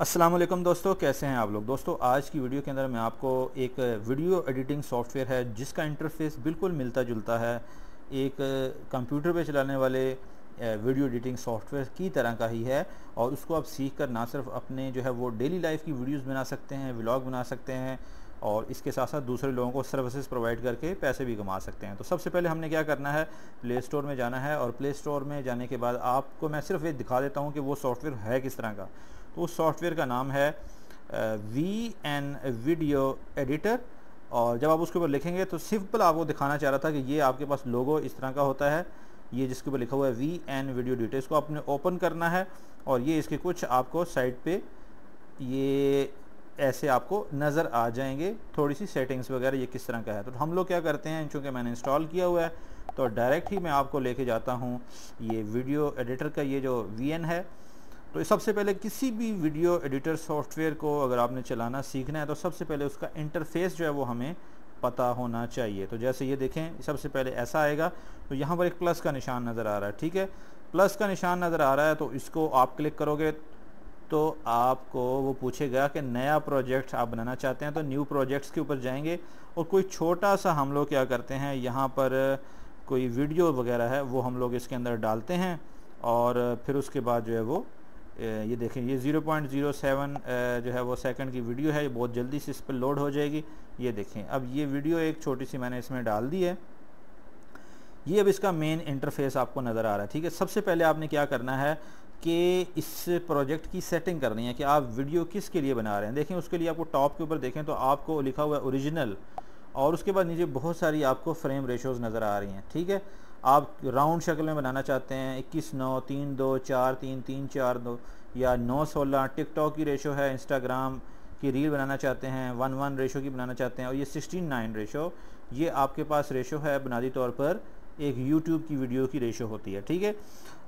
असलम दोस्तों कैसे हैं आप लोग दोस्तों आज की वीडियो के अंदर मैं आपको एक वीडियो एडिटिंग सॉफ्टवेयर है जिसका इंटरफेस बिल्कुल मिलता जुलता है एक कंप्यूटर पे चलाने वाले वीडियो एडिटिंग सॉफ्टवेयर की तरह का ही है और उसको आप सीख कर ना सिर्फ अपने जो है वो डेली लाइफ की वीडियोस बना सकते हैं व्लॉग बना सकते हैं और इसके साथ साथ दूसरे लोगों को सर्विसेज प्रोवाइड करके पैसे भी कमा सकते हैं तो सबसे पहले हमने क्या करना है प्ले स्टोर में जाना है और प्ले स्टोर में जाने के बाद आपको मैं सिर्फ ये दिखा देता हूँ कि वो सॉफ्टवेयर है किस तरह का तो उस सॉफ्टवेयर का नाम है वी एन वीडियो एडिटर और जब आप उसके ऊपर लिखेंगे तो सिंपल आपको दिखाना चाह रहा था कि ये आपके पास लोगो इस तरह का होता है ये जिसके ऊपर लिखा हुआ है वी एन वीडियो एडिटर इसको आपने ओपन करना है और ये इसके कुछ आपको साइट पे ये ऐसे आपको नज़र आ जाएंगे थोड़ी सी सेटिंग्स वगैरह ये किस तरह का है तो हम लोग क्या करते हैं चूँकि मैंने इंस्टॉल किया हुआ है तो डायरेक्ट ही मैं आपको लेके जाता हूँ ये वीडियो एडिटर का ये जो वी है तो सबसे पहले किसी भी वीडियो एडिटर सॉफ्टवेयर को अगर आपने चलाना सीखना है तो सबसे पहले उसका इंटरफेस जो है वो हमें पता होना चाहिए तो जैसे ये देखें सबसे पहले ऐसा आएगा तो यहाँ पर एक प्लस का निशान नज़र आ रहा है ठीक है प्लस का निशान नज़र आ रहा है तो इसको आप क्लिक करोगे तो आपको वो पूछेगा कि नया प्रोजेक्ट आप बनाना चाहते हैं तो न्यू प्रोजेक्ट्स के ऊपर जाएंगे और कोई छोटा सा हम लोग क्या करते हैं यहाँ पर कोई वीडियो वगैरह है वो हम लोग इसके अंदर डालते हैं और फिर उसके बाद जो है वो ये देखें ये 0.07 जो है वो सेकंड की वीडियो है ये बहुत जल्दी से इस पर लोड हो जाएगी ये देखें अब ये वीडियो एक छोटी सी मैंने इसमें डाल दी है ये अब इसका मेन इंटरफेस आपको नज़र आ रहा है ठीक है सबसे पहले आपने क्या करना है कि इस प्रोजेक्ट की सेटिंग करनी है कि आप वीडियो किसके लिए बना रहे हैं देखें उसके लिए आपको टॉप के ऊपर देखें तो आपको लिखा हुआ है ओरिजिनल और उसके बाद नीचे बहुत सारी आपको फ्रेम रेशोज़ नज़र आ रही हैं ठीक है आप राउंड शक्ल में बनाना चाहते हैं इक्कीस नौ तीन दो चार तीन तीन चार दो या नौ सोलह टिकटॉक की रेशो है इंस्टाग्राम की रील बनाना चाहते हैं वन वन रेशो की बनाना चाहते हैं और ये सिक्सटीन नाइन रेशो ये आपके पास रेशो है बुनियादी तौर पर एक यूट्यूब की वीडियो की रेशो होती है ठीक है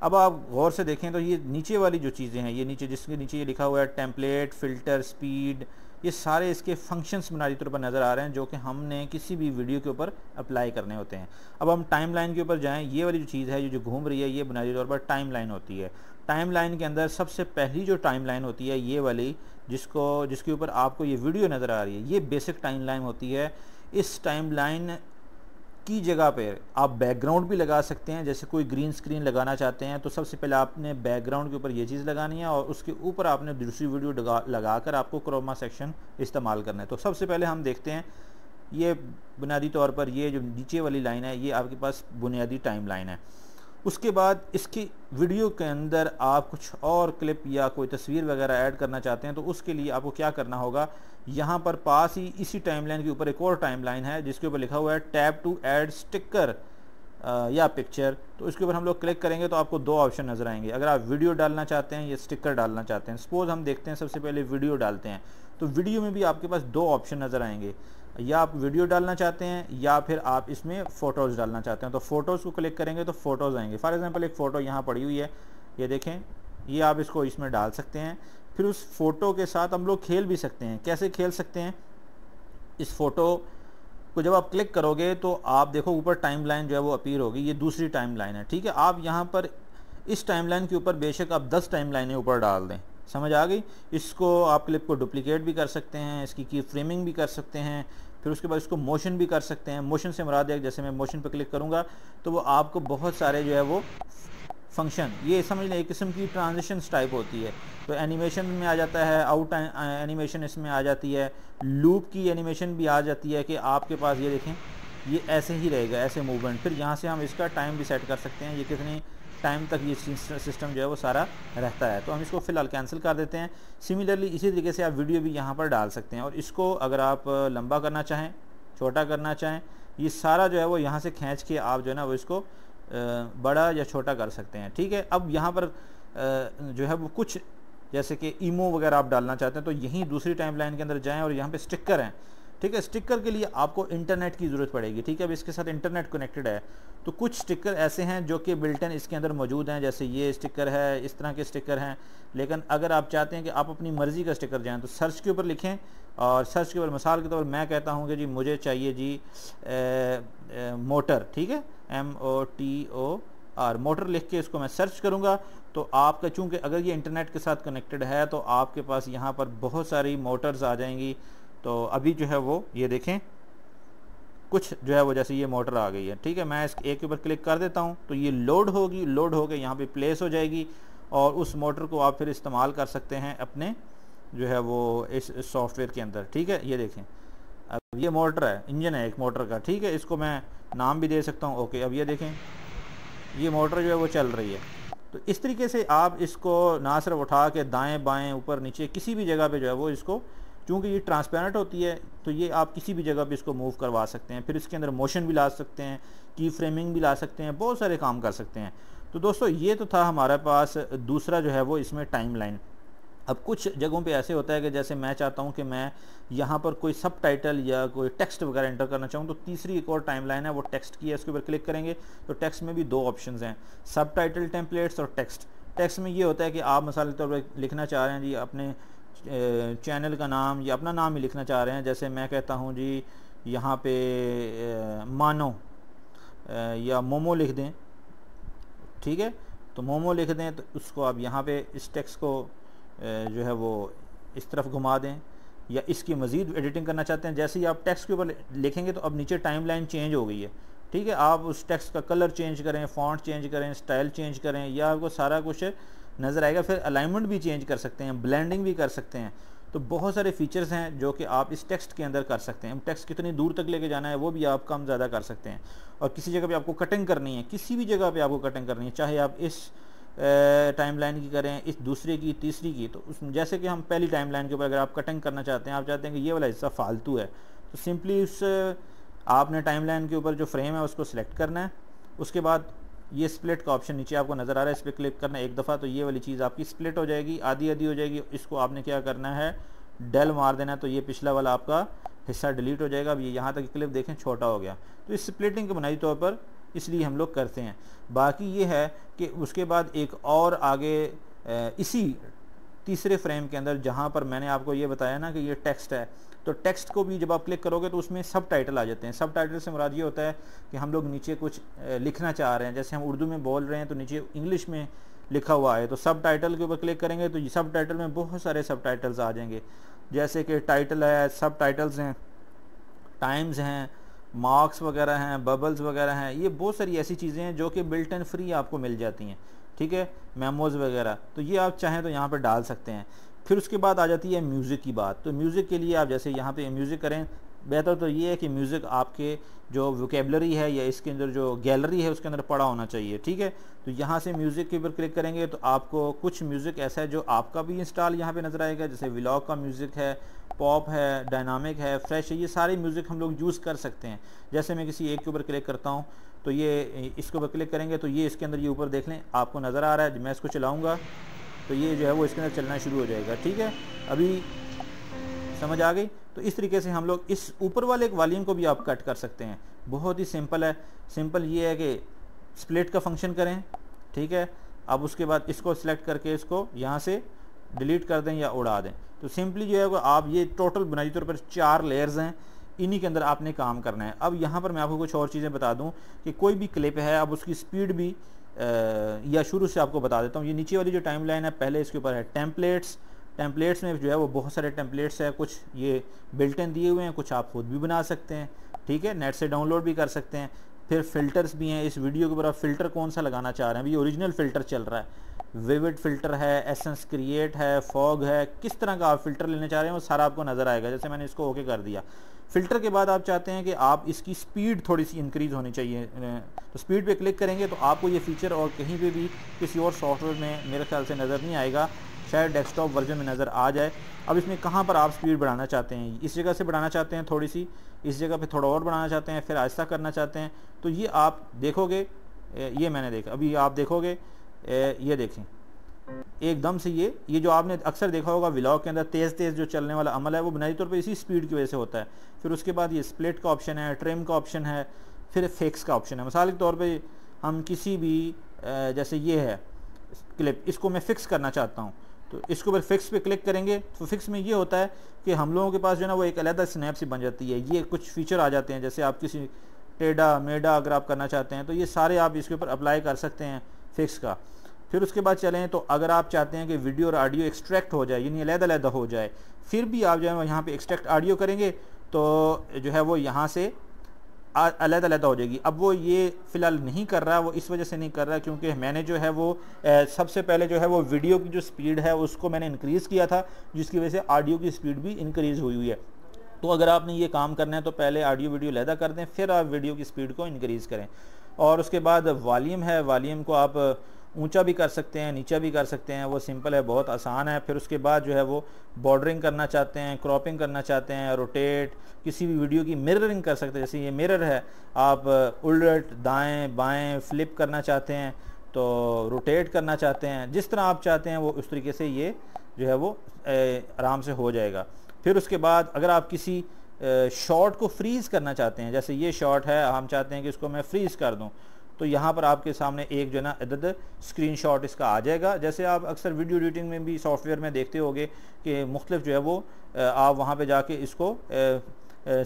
अब आप गौर से देखें तो ये नीचे वाली जो चीज़ें हैं ये नीचे जिसके नीचे ये लिखा हुआ है टेम्पलेट फिल्टर स्पीड ये सारे इसके फंक्शंस बुनियादी तौर पर नज़र आ रहे हैं जो कि हमने किसी भी वीडियो के ऊपर अप्लाई करने होते हैं अब हम टाइम लाइन के ऊपर जाएँ ये वाली जो चीज़ है ये जो घूम रही है ये बुनियादी तौर पर टाइम लाइन होती है टाइम लाइन के अंदर सबसे पहली जो टाइम लाइन होती है ये वाली जिसको जिसके ऊपर आपको ये वीडियो नज़र आ रही है ये बेसिक टाइम लाइन होती है इस टाइम लाइन की जगह पर आप बैकग्राउंड भी लगा सकते हैं जैसे कोई ग्रीन स्क्रीन लगाना चाहते हैं तो सबसे पहले आपने बैकग्राउंड के ऊपर ये चीज़ लगानी है और उसके ऊपर आपने दूसरी वीडियो लगा कर आपको क्रोमा सेक्शन इस्तेमाल करना है तो सबसे पहले हम देखते हैं ये बुनियादी तौर पर ये जो नीचे वाली लाइन है ये आपके पास बुनियादी टाइम लाइन है उसके बाद इसकी वीडियो के अंदर आप कुछ और क्लिप या कोई तस्वीर वगैरह ऐड करना चाहते हैं तो उसके लिए आपको क्या करना होगा यहाँ पर पास ही इसी टाइमलाइन के ऊपर एक और टाइमलाइन है जिसके ऊपर लिखा हुआ है टैप टू ऐड स्टिकर या पिक्चर तो इसके ऊपर हम लोग क्लिक करेंगे तो आपको दो ऑप्शन नज़र आएंगे अगर आप वीडियो डालना चाहते हैं या स्टिकर डालना चाहते हैं सपोज़ हम देखते हैं सबसे पहले वीडियो डालते हैं तो वीडियो में भी आपके पास दो ऑप्शन नज़र आएंगे या आप वीडियो डालना चाहते हैं या फिर आप इसमें फ़ोटोज़ डालना चाहते हैं तो फ़ोटोज़ को क्लिक करेंगे तो फ़ोटोज़ आएंगे फॉर एग्ज़ाम्पल एक फ़ोटो यहाँ पड़ी हुई है ये देखें ये आप इसको इसमें डाल सकते हैं फिर उस फ़ोटो के साथ हम लोग खेल भी सकते हैं कैसे खेल सकते हैं इस फ़ोटो को जब आप क्लिक करोगे तो आप देखो ऊपर टाइम लाइन जो है वो अपीयर होगी ये दूसरी टाइम लाइन है ठीक है आप यहाँ पर इस टाइम लाइन के ऊपर बेशक आप दस टाइम लाइने ऊपर डाल दें समझ आ गई इसको आप क्लिप को डुप्लीकेट भी कर सकते हैं इसकी की फ्रेमिंग भी कर सकते हैं फिर उसके बाद इसको मोशन भी कर सकते हैं मोशन से मुराद है जैसे मैं मोशन पर क्लिक करूँगा तो वो आपको बहुत सारे जो है वो फंक्शन ये समझ लें एक किस्म की ट्रांजिशंस टाइप होती है तो एनिमेशन में आ जाता है आउट एनिमेशन uh, इसमें आ जाती है लूप की एनिमेशन भी आ जाती है कि आपके पास ये देखें ये ऐसे ही रहेगा ऐसे मूवमेंट फिर यहाँ से हम इसका टाइम भी सेट कर सकते हैं ये कितनी टाइम तक ये सिस्टम जो है वो सारा रहता है तो हम इसको फ़िलहाल कैंसिल कर देते हैं सिमिलरली इसी तरीके से आप वीडियो भी यहाँ पर डाल सकते हैं और इसको अगर आप लंबा करना चाहें छोटा करना चाहें ये सारा जो है वो यहाँ से खींच के आप जो है ना वो इसको बड़ा या छोटा कर सकते हैं ठीक है अब यहाँ पर जो है वो कुछ जैसे कि ईमो वगैरह आप डालना चाहते हैं तो यहीं दूसरी टाइम लाइन के अंदर जाएँ और यहाँ पर स्टिकर हैं ठीक है स्टिकर के लिए आपको इंटरनेट की ज़रूरत पड़ेगी ठीक है अब इसके साथ इंटरनेट कनेक्टेड है तो कुछ स्टिकर ऐसे हैं जो कि बिल्टन इसके अंदर मौजूद हैं जैसे ये स्टिकर है इस तरह के स्टिकर हैं लेकिन अगर आप चाहते हैं कि आप अपनी मर्ज़ी का स्टिकर जाएँ तो सर्च के ऊपर लिखें और सर्च के ऊपर मिसाल के तौर मैं कहता हूँ कि जी मुझे चाहिए जी ए, ए, मोटर ठीक है एम ओ टी ओ और मोटर लिख के इसको मैं सर्च करूँगा तो आपका चूँकि अगर ये इंटरनेट के साथ कनेक्टेड है तो आपके पास यहाँ पर बहुत सारी मोटर्स आ जाएंगी तो अभी जो है वो ये देखें कुछ जो है वो जैसे ये मोटर आ गई है ठीक है मैं इस एक के ऊपर क्लिक कर देता हूँ तो ये लोड होगी लोड होकर यहाँ पे प्लेस हो जाएगी और उस मोटर को आप फिर इस्तेमाल कर सकते हैं अपने जो है वो इस सॉफ्टवेयर के अंदर ठीक है ये देखें अब ये मोटर है इंजन है एक मोटर का ठीक है इसको मैं नाम भी दे सकता हूँ ओके अब ये देखें ये मोटर जो है वो चल रही है तो इस तरीके से आप इसको ना सिर्फ उठा के दाएं बाएं ऊपर नीचे किसी भी जगह पे जो है वो इसको चूँकि ये ट्रांसपेरेंट होती है तो ये आप किसी भी जगह पे इसको मूव करवा सकते हैं फिर इसके अंदर मोशन भी ला सकते हैं की फ्रेमिंग भी ला सकते हैं बहुत सारे काम कर सकते हैं तो दोस्तों ये तो था हमारे पास दूसरा जो है वो इसमें टाइम लाइन अब कुछ जगहों पे ऐसे होता है कि जैसे मैं चाहता हूँ कि मैं यहाँ पर कोई सब टाइटल या कोई टेक्स्ट वगैरह एंटर करना चाहूँ तो तीसरी एक और टाइम लाइन है वो टेक्स्ट की है इसके ऊपर क्लिक करेंगे तो टेक्स्ट में भी दो ऑप्शन हैं सब टाइटल टेम्पलेट्स और टेक्स्ट टेक्स्ट में ये होता है कि आप मसाले तौर पर लिखना चाह रहे हैं जी अपने चैनल का नाम या अपना नाम ही लिखना चाह रहे हैं जैसे मैं कहता हूँ जी यहाँ पे मानो या मोमो लिख दें ठीक है तो मोमो लिख दें तो उसको आप यहाँ पे इस टेक्स को जो है वो इस तरफ घुमा दें या इसकी मज़ीद एडिटिंग करना चाहते हैं जैसे ही आप टेक्स्ट के ऊपर लिखेंगे तो अब नीचे टाइम लाइन चेंज हो गई है ठीक है आप उस टेक्स्ट का कलर चेंज करें फॉन्ट चेंज करें स्टाइल चेंज करें या आपको सारा कुछ नज़र आएगा फिर अलाइनमेंट भी चेंज कर सकते हैं ब्लेंडिंग भी कर सकते हैं तो बहुत सारे फीचर्स हैं जो कि आप इस टेक्स्ट के अंदर कर सकते हैं टेक्स्ट कितनी दूर तक लेके जाना है वो भी आप कम ज़्यादा कर सकते हैं और किसी जगह पर आपको कटिंग करनी है किसी भी जगह पर आपको कटिंग करनी है चाहे आप इस लाइन की करें इस दूसरे की तीसरी की तो उस जैसे कि हम पहली लाइन के ऊपर अगर आप कटिंग करना चाहते हैं आप चाहते हैं कि ये वाला हिस्सा फालतू है तो सिंपली उस आपने टाइमलाइन के ऊपर जो फ्रेम है उसको सिलेक्ट करना है उसके बाद ये स्प्लिट का ऑप्शन नीचे आपको नज़र आ रहा है इस पर क्लिक करना एक दफ़ा तो ये वाली चीज़ आपकी स्प्लिट हो जाएगी आधी आधी हो जाएगी इसको आपने क्या करना है डेल मार देना तो ये पिछला वाला आपका हिस्सा डिलीट हो जाएगा अब ये यहाँ तक क्लिप देखें छोटा हो गया तो इस स्प्लिटिंग के बुनियादी तौर पर इसलिए हम लोग करते हैं बाकी ये है कि उसके बाद एक और आगे इसी तीसरे फ्रेम के अंदर जहाँ पर मैंने आपको ये बताया ना कि ये टेक्स्ट है तो टेक्स्ट को भी जब आप क्लिक करोगे तो उसमें सब टाइटल आ जाते हैं सब टाइटल से मुराद ये होता है कि हम लोग नीचे कुछ लिखना चाह रहे हैं जैसे हम उर्दू में बोल रहे हैं तो नीचे इंग्लिश में लिखा हुआ है तो सब टाइटल के ऊपर क्लिक करेंगे तो सब टाइटल में बहुत सारे सब टाइटल्स आ जाएंगे जैसे कि टाइटल है सब टाइटल्स हैं टाइम्स हैं मार्क्स वगैरह हैं बबल्स वगैरह हैं ये बहुत सारी ऐसी चीज़ें हैं जो कि बिल्ट एंड फ्री आपको मिल जाती हैं ठीक है मेमोज वगैरह तो ये आप चाहें तो यहाँ पर डाल सकते हैं फिर उसके बाद आ जाती है म्यूज़िक की बात तो म्यूज़िक के लिए आप जैसे यहाँ पर म्यूज़िक करें बेहतर तो ये है कि म्यूज़िक आपके जो वोकेबलरी है या इसके अंदर जो गैलरी है उसके अंदर पड़ा होना चाहिए ठीक है तो यहाँ से म्यूज़िक के ऊपर क्लिक करेंगे तो आपको कुछ म्यूज़िक ऐसा है जो आपका भी इंस्टॉल यहाँ पे नज़र आएगा जैसे व्लॉग का म्यूज़िक है पॉप है डायनामिक है फ्रेश है ये सारे म्यूज़िक हम लोग यूज़ कर सकते हैं जैसे मैं किसी एक के ऊपर क्लिक करता हूँ तो ये इसके ऊपर क्लिक करेंगे तो ये इसके अंदर ये ऊपर देख लें आपको नज़र आ रहा है मैं इसको चलाऊँगा तो ये जो है वो इसके अंदर चलना शुरू हो जाएगा ठीक है अभी समझ आ गई तो इस तरीके से हम लोग इस ऊपर वाले एक वालीम को भी आप कट कर सकते हैं बहुत ही सिंपल है सिंपल ये है कि स्प्लिट का फंक्शन करें ठीक है अब उसके बाद इसको सिलेक्ट करके इसको यहाँ से डिलीट कर दें या उड़ा दें तो सिंपली जो है आप ये टोटल बुनियादी तौर पर चार लेयर्स हैं इन्हीं के अंदर आपने काम करना है अब यहाँ पर मैं आपको कुछ और चीज़ें बता दूँ कि कोई भी क्लिप है अब उसकी स्पीड भी आ, या शुरू से आपको बता देता हूँ ये नीचे वाली जो टाइम लाइन है पहले इसके ऊपर है टेम्पलेट्स टेम्पलेट्स में जो है वो बहुत सारे टेम्पलेट्स हैं कुछ ये बिल्टन दिए हुए हैं कुछ आप खुद भी बना सकते हैं ठीक है नेट से डाउनलोड भी कर सकते हैं फिर फिल्टर्स भी हैं इस वीडियो के ऊपर आप फिल्टर कौन सा लगाना चाह रहे हैं अभी ओरिजिनल फिल्टर चल रहा है विविड फिल्टर है एसेंस क्रिएट है फॉग है किस तरह का आप फिल्टर लेना चाह रहे हैं वो सारा आपको नज़र आएगा जैसे मैंने इसको ओके कर दिया फिल्टर के बाद आप चाहते हैं कि आप इसकी स्पीड थोड़ी सी इंक्रीज़ होनी चाहिए तो स्पीड पे क्लिक करेंगे तो आपको ये फीचर और कहीं पे भी किसी और सॉफ्टवेयर में मेरे ख्याल से नज़र नहीं आएगा शायद डेस्कटॉप वर्जन में नज़र आ जाए अब इसमें कहाँ पर आप स्पीड बढ़ाना चाहते हैं इस जगह से बढ़ाना चाहते हैं थोड़ी सी इस जगह पर थोड़ा और बढ़ाना चाहते हैं फिर आहिस्ता करना चाहते हैं तो ये आप देखोगे ये मैंने देखा अभी आप देखोगे ए, ये देखें एकदम से ये ये जो आपने अक्सर देखा होगा व्लॉग के अंदर तेज़ तेज़ जो चलने वाला अमल है वो बुनियादी तौर पे इसी स्पीड की वजह से होता है फिर उसके बाद ये स्प्लिट का ऑप्शन है ट्रिम का ऑप्शन है फिर फेक्स का ऑप्शन है मिसाल के तौर पर हम किसी भी जैसे ये है क्लिप इसको मैं फ़िक्स करना चाहता हूँ तो इसके ऊपर फिक्स पे क्लिक करेंगे तो फिक्स में ये होता है कि हम लोगों के पास जो है ना वो एक अलहदा स्नैप सी बन जाती है ये कुछ फीचर आ जाते हैं जैसे आप किसी टेढ़ा मेढ़ा अगर आप करना चाहते हैं तो ये सारे आप इसके ऊपर अप्लाई कर सकते हैं फिक्स का फिर उसके बाद चलें तो अगर आप चाहते हैं कि वीडियो और ऑडियो एक्सट्रैक्ट हो जाए यानी अलहदा अलहदा हो जाए फिर भी आप जो है यहाँ पर एक्सट्रैक्ट ऑडियो करेंगे तो जो है वो यहाँ से अलहदा अलग हो जाएगी अब वो ये फ़िलहाल नहीं कर रहा वो इस वजह से नहीं कर रहा क्योंकि मैंने जो है वो सबसे पहले जो है वो वीडियो की जो स्पीड है उसको मैंने इंक्रीज़ किया था जिसकी वजह से ऑडियो की स्पीड भी इंक्रीज़ हुई हुई है तो अगर आपने ये काम करना है तो पहले ऑडियो वीडियो लहदा कर दें फिर आप वीडियो की स्पीड को इंक्रीज़ करें और उसके बाद वालीम है वालीम को आप ऊंचा भी कर सकते हैं नीचा भी कर सकते हैं वो सिंपल है बहुत आसान है फिर उसके बाद जो है वो बॉर्डरिंग करना चाहते हैं क्रॉपिंग करना चाहते हैं रोटेट किसी भी वीडियो की मिररिंग कर सकते हैं जैसे ये मिरर है आप उलट दाएं बाएं फ्लिप करना चाहते हैं तो रोटेट करना चाहते हैं जिस तरह आप चाहते हैं वो उस तरीके से ये जो है वो आराम से हो जाएगा फिर उसके बाद अगर आप किसी शॉर्ट को फ्रीज़ करना चाहते हैं जैसे ये शॉर्ट है हम चाहते हैं कि इसको मैं फ्रीज़ कर दूँ तो यहाँ पर आपके सामने एक जो है ना अदद स्क्रीन शॉट इसका आ जाएगा जैसे आप अक्सर वीडियो एडिटिंग में भी सॉफ्टवेयर में देखते होंगे कि मुख्तलिफ जो है वो आप वहाँ पर जाके इसको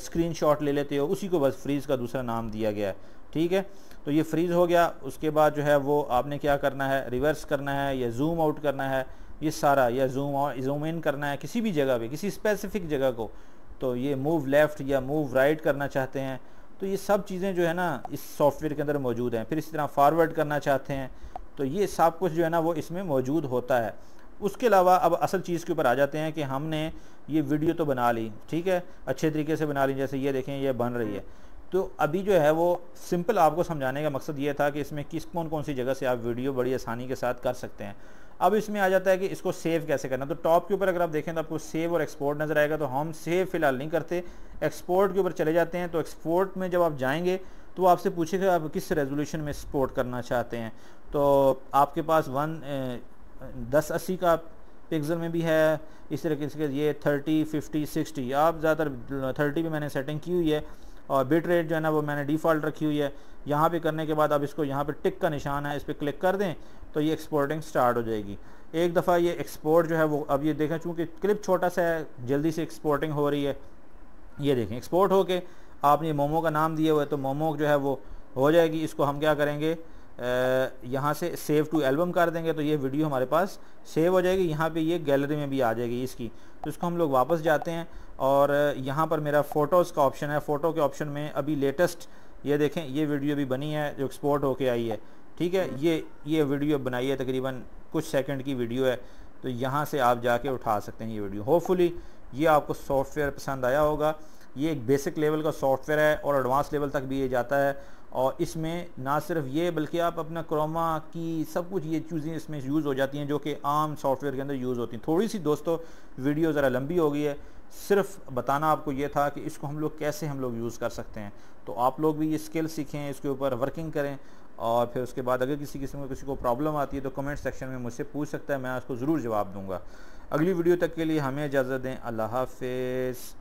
स्क्रीन शॉट ले लेते हो उसी को बस फ्रीज़ का दूसरा नाम दिया गया है ठीक है तो ये फ्रीज़ हो गया उसके बाद जो है वो आपने क्या करना है रिवर्स करना है या जूम आउट करना है ये सारा या जूम और जूम इन करना है किसी भी जगह पे किसी स्पेसिफिक जगह को तो ये मूव लेफ़्ट या मूव राइट करना चाहते हैं तो ये सब चीज़ें जो है ना इस सॉफ्टवेयर के अंदर मौजूद हैं फिर इसी तरह फॉरवर्ड करना चाहते हैं तो ये सब कुछ जो है ना वो इसमें मौजूद होता है उसके अलावा अब असल चीज़ के ऊपर आ जाते हैं कि हमने ये वीडियो तो बना ली ठीक है अच्छे तरीके से बना ली जैसे ये देखें ये बन रही है तो अभी जो है वो सिंपल आपको समझाने का मकसद ये था कि इसमें किस कौन कौन सी जगह से आप वीडियो बड़ी आसानी के साथ कर सकते हैं अब इसमें आ जाता है कि इसको सेव कैसे करना तो टॉप के ऊपर अगर आप देखें तो आपको सेव और एक्सपोर्ट नज़र आएगा तो हम सेव फ़िलहाल नहीं करते एक्सपोर्ट के ऊपर चले जाते हैं तो एक्सपोर्ट में जब आप जाएंगे तो वो आपसे पूछेगा आप किस रेजोल्यूशन में एक्सपोर्ट करना चाहते हैं तो आपके पास वन दस अस्सी का पिक्सल में भी है इस तरीके से ये थर्टी फिफ्टी सिक्सटी आप ज़्यादातर थर्टी भी मैंने सेटिंग की हुई है और बिट रेट जो है ना वो मैंने डिफ़ॉल्ट रखी हुई है यहाँ पे करने के बाद अब इसको यहाँ पे टिक का निशान है इस पर क्लिक कर दें तो ये एक्सपोर्टिंग स्टार्ट हो जाएगी एक दफ़ा ये एक्सपोर्ट जो है वो अब ये देखें चूँकि क्लिप छोटा सा है जल्दी से एक्सपोर्टिंग हो रही है ये देखें एक्सपोर्ट होके आपने मोमो का नाम दिया हुआ है तो मोमो जो है वो हो जाएगी इसको हम क्या करेंगे यहाँ से सेव टू एल्बम कर देंगे तो ये वीडियो हमारे पास सेव हो जाएगी यहाँ पे ये गैलरी में भी आ जाएगी इसकी तो इसको हम लोग वापस जाते हैं और यहाँ पर मेरा फ़ोटोज़ का ऑप्शन है फ़ोटो के ऑप्शन में अभी लेटेस्ट ये देखें ये वीडियो भी बनी है जो एक्सपोर्ट होके आई है ठीक है हम्म। ये ये वीडियो बनाई है तकरीबन कुछ सेकेंड की वीडियो है तो यहाँ से आप जाके उठा सकते हैं ये वीडियो होपफुली ये आपको सॉफ्टवेयर पसंद आया होगा ये एक बेसिक लेवल का सॉफ्टवेयर है और एडवांस लेवल तक भी ये जाता है और इसमें ना सिर्फ ये बल्कि आप अपना क्रोमा की सब कुछ ये चीज़ें इसमें यूज़ हो जाती हैं जो कि आम सॉफ्टवेयर के अंदर यूज़ होती हैं थोड़ी सी दोस्तों वीडियो ज़रा लंबी हो गई है सिर्फ बताना आपको ये था कि इसको हम लोग कैसे हम लोग यूज़ कर सकते हैं तो आप लोग भी ये स्किल सीखें इसके ऊपर वर्किंग करें और फिर उसके बाद अगर किसी किस्म का किसी को प्रॉब्लम आती है तो कमेंट सेक्शन में मुझसे पूछ सकता है मैं उसको ज़रूर जवाब दूँगा अगली वीडियो तक के लिए हमें इजाज़त दें अल्लाह हाफिज़